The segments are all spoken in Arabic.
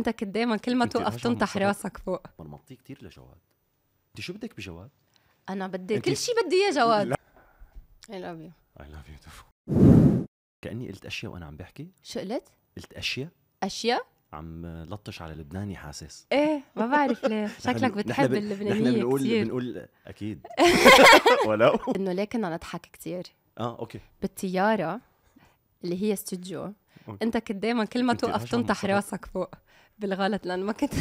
انت قدامك كل ما توقف تنطح راسك فوق مرمطتيه كثير لجواد انت شو بدك بجواد؟ انا بدي كل شيء بدي اياه جواد اي لاف يو اي لاف يو كاني قلت اشياء وانا عم بحكي شو قلت؟ قلت اشياء اشياء؟ عم لطش على لبناني حاسس ايه ما بعرف ليه شكلك بتحب ب... اللبنانيه نحن بنقول بنقول اكيد ولو انه ليه كنا نضحك كثير اه اوكي بالطياره اللي هي استوديو انت قدامك كل ما توقف تنطح راسك فوق بالغلط لانه ما كنت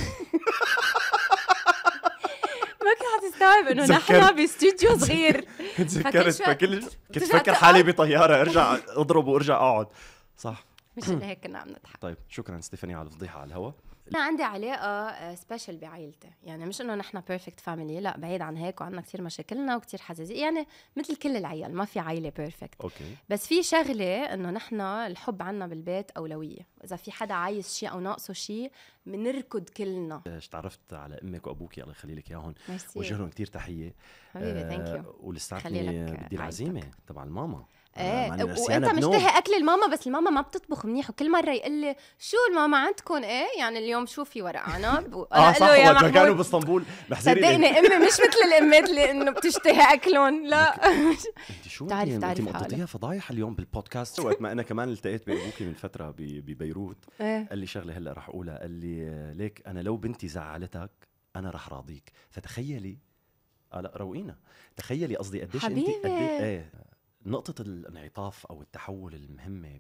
ما كنت حتستوعب انه نحن باستديو صغير تذكرت فكل كنت فكر حالي بطياره ارجع اضرب وارجع اقعد صح مش هيك كنا عم نضحك طيب شكرا ستيفاني على الفضيحه على الهواء انا عندي علاقه سبيشال آه، بعائلتي يعني مش انه نحن بيرفكت فاميلي لا بعيد عن هيك وعندنا كثير مشاكلنا وكثير حزازيه يعني مثل كل العيال ما في عائله بيرفكت أوكي. بس في شغله انه نحن الحب عنا بالبيت اولويه اذا في حدا عايز شيء او ناقصه شيء بنركض كلنا تعرفت على امك وابوك الله يخلي لك اياهم وجه لهم كثير تحيه حبيبي ثانك آه، يو ولساتني بدي العزيمه تبع الماما ايه وانت مشتهي اكل الماما بس الماما ما بتطبخ منيح وكل مره يقول لي شو الماما عندكم ايه يعني اليوم شو في ورق عنب اه صح يا وقت كانوا باسطنبول صدقني امي مش مثل الامات اللي انه بتشتهي اكلهم لا انت شو بتعرف تعرف انت مقضيها فضايح اليوم بالبودكاست وقت ما انا كمان التقيت بابوكي من فتره ببيروت إيه. قال لي شغله هلا رح اقولها قال لي ليك انا لو بنتي زعلتك انا رح راضيك فتخيلي آه، لا روقينا تخيلي قصدي قديش انت قد ايه نقطة الانعطاف أو التحول المهمة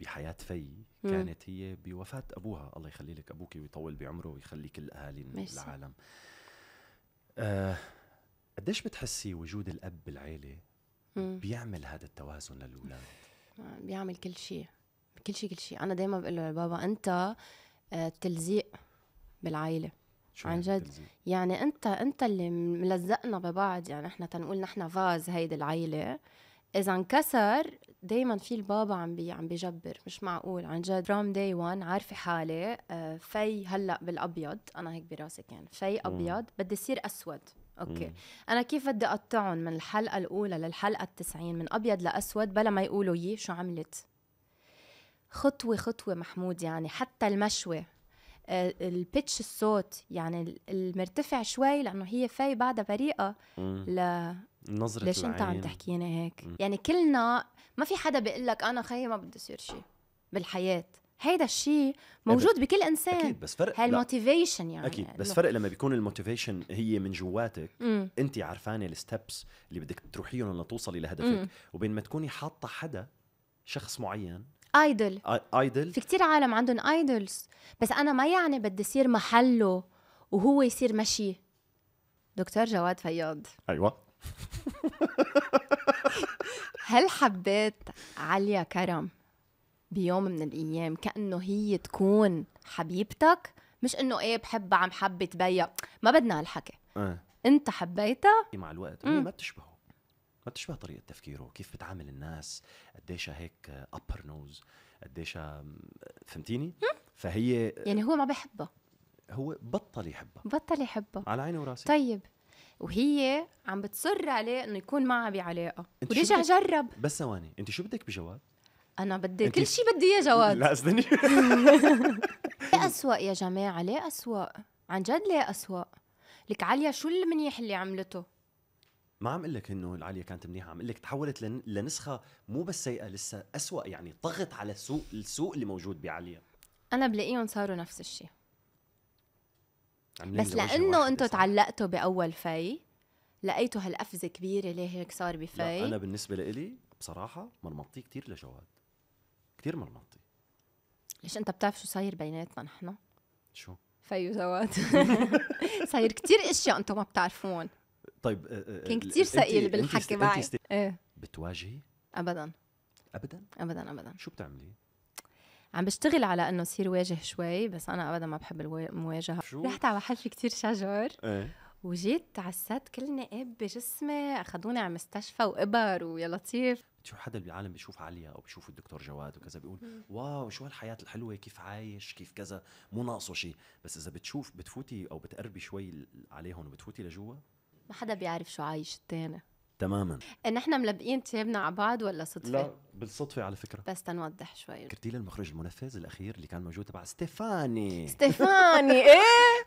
بحياة في كانت هي بوفاة أبوها الله يخلي لك أبوك ويطول بعمره ويخلي كل أهالي العالم آه قديش بتحسي وجود الأب بالعيلة بيعمل هذا التوازن للأولاد آه، بيعمل كل شيء كل شيء كل شيء أنا دايما بقول له بابا أنت آه، تلزيق بالعائلة عن جد يعني انت انت اللي ملزقنا ببعض يعني احنا تنقول نحن فاز هيدي العيله اذا انكسر دايما في البابا عم بي عم بيجبر مش معقول عن جد فروم داي 1 عارفه حالي آه، في هلا بالابيض انا هيك براسي كان في ابيض بدي صير اسود اوكي مم. انا كيف بدي اقطعهم من الحلقه الاولى للحلقه التسعين من ابيض لاسود بلا ما يقولوا يي شو عملت خطوه خطوه محمود يعني حتى المشوه آه، البيتش الصوت يعني المرتفع شوي لانه هي في بعدها بريئه ل نظرة ليش العين. انت عم تحكينا هيك؟ مم. يعني كلنا ما في حدا بيقول لك انا خيي ما بدي يصير شيء بالحياه هيدا الشيء إيه، موجود بكل انسان اكيد بس فرق هالموتيفيشن يعني اكيد بس فرق لما بيكون الموتيفيشن هي من جواتك انت عارفانه الستبس اللي بدك تروحيهم لتوصلي لهدفك وبين ما تكوني حاطه حدا شخص معين ايدل ايدل في كتير عالم عندهم ايدلز بس انا ما يعني بدي يصير محله وهو يصير مشي دكتور جواد فياض ايوه هل حبيت عليا كرم بيوم من الايام كانه هي تكون حبيبتك مش انه ايه بحبها عم حبه بيا ما بدنا هالحكي أه. انت حبيتها إيه، مع الوقت هي ما بتشبهه بتشبه طريقه تفكيره كيف بتعامل الناس قديشها هيك ابر نوز قديشها فهمتيني فهي يعني هو ما بحبها هو بطل يحبها بطل يحبها على عيني وراسي طيب وهي عم بتصر عليه انه يكون معها بعلاقه ورجع جرب بس ثواني انت شو بدك بجواب انا بدي كل شيء بدي اياه جواد لا استني ليه اسوء يا جماعه ليه اسوء عن جد ليه اسوء لك عليا شو المنيح اللي عملته ما عم اقول لك انه العاليه كانت منيحه عم اقول لك تحولت لنسخه مو بس سيئه لسه أسوأ يعني ضغط على السوق السوق اللي موجود بعاليه انا بلاقيهم صاروا نفس الشيء بس لانه انتم تعلقتوا باول في لقيتوا هالقفزه كبيره ليه هيك صار بفي لا انا بالنسبه لي بصراحه مرمطتي كثير لجواد كثير مرمطتي ليش انت بتعرف شو صاير بيناتنا نحن شو في وجواد صاير كثير اشياء انتم ما بتعرفون طيب آه، آه، كان كثير ثقيل بالحكي معي ايه بتواجهي؟ ابدا ابدا ابدا ابدا شو بتعملي؟ عم بشتغل على انه صير واجه شوي بس انا ابدا ما بحب المواجهه شو؟ رحت على محل في كثير شجر ايه وجيت على الست كل نقاب بجسمي اخذوني على مستشفى وابر ويا لطيف شو حدا بالعالم بيشوف عليا او بيشوف الدكتور جواد وكذا بيقول واو شو هالحياه الحلوه كيف عايش كيف كذا مو ناقصه شيء بس اذا بتشوف بتفوتي او بتقربي شوي عليهم وبتفوتي لجوا ما حدا بيعرف شو عايش التاني تماما نحن ملبقين تيابنا على بعض ولا صدفه؟ لا بالصدفه على فكره بس تنوضح شوي كرتي المخرج المنفذ الاخير اللي كان موجود تبع ستيفاني ستيفاني ايه؟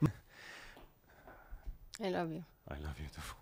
I love you I love you too